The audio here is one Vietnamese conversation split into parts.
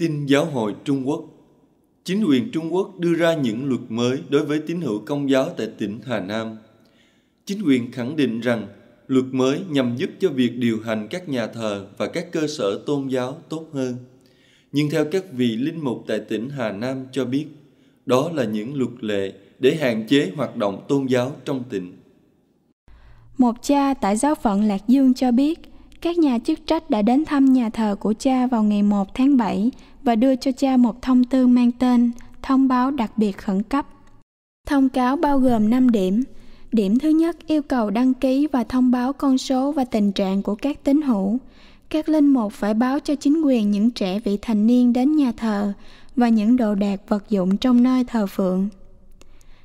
Tin giáo hội Trung Quốc Chính quyền Trung Quốc đưa ra những luật mới đối với tín hữu công giáo tại tỉnh Hà Nam. Chính quyền khẳng định rằng luật mới nhằm giúp cho việc điều hành các nhà thờ và các cơ sở tôn giáo tốt hơn. Nhưng theo các vị linh mục tại tỉnh Hà Nam cho biết, đó là những luật lệ để hạn chế hoạt động tôn giáo trong tỉnh. Một cha tại giáo phận Lạc Dương cho biết, các nhà chức trách đã đến thăm nhà thờ của cha vào ngày 1 tháng 7 và đưa cho cha một thông tư mang tên Thông báo đặc biệt khẩn cấp. Thông cáo bao gồm 5 điểm. Điểm thứ nhất yêu cầu đăng ký và thông báo con số và tình trạng của các tín hữu. Các linh mục phải báo cho chính quyền những trẻ vị thành niên đến nhà thờ và những đồ đạc vật dụng trong nơi thờ phượng.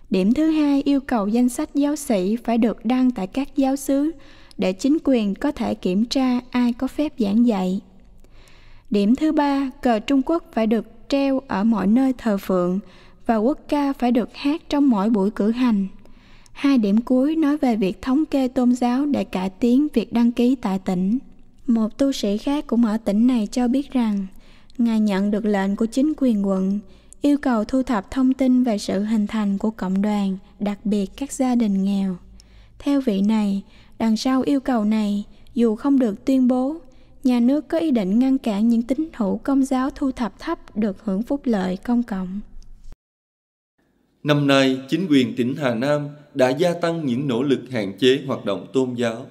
Điểm thứ hai yêu cầu danh sách giáo sĩ phải được đăng tại các giáo xứ để chính quyền có thể kiểm tra ai có phép giảng dạy. Điểm thứ ba, cờ Trung Quốc phải được treo ở mọi nơi thờ phượng và quốc ca phải được hát trong mỗi buổi cử hành. Hai điểm cuối nói về việc thống kê tôn giáo để cải tiến việc đăng ký tại tỉnh. Một tu sĩ khác cũng ở tỉnh này cho biết rằng, ngài nhận được lệnh của chính quyền quận yêu cầu thu thập thông tin về sự hình thành của cộng đoàn, đặc biệt các gia đình nghèo. Theo vị này, Đằng sau yêu cầu này, dù không được tuyên bố, nhà nước có ý định ngăn cản những tín hữu công giáo thu thập thấp được hưởng phúc lợi công cộng. Năm nay, chính quyền tỉnh Hà Nam đã gia tăng những nỗ lực hạn chế hoạt động tôn giáo.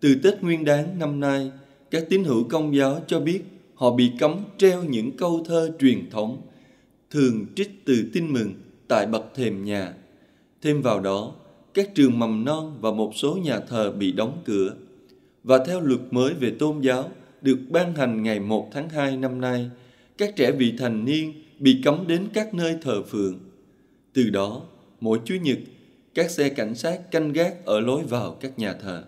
Từ Tết Nguyên đán năm nay, các tín hữu công giáo cho biết họ bị cấm treo những câu thơ truyền thống, thường trích từ tin mừng tại bậc thềm nhà. Thêm vào đó, các trường mầm non và một số nhà thờ bị đóng cửa. Và theo luật mới về tôn giáo được ban hành ngày 1 tháng 2 năm nay, các trẻ vị thành niên bị cấm đến các nơi thờ phượng. Từ đó, mỗi Chủ nhật, các xe cảnh sát canh gác ở lối vào các nhà thờ.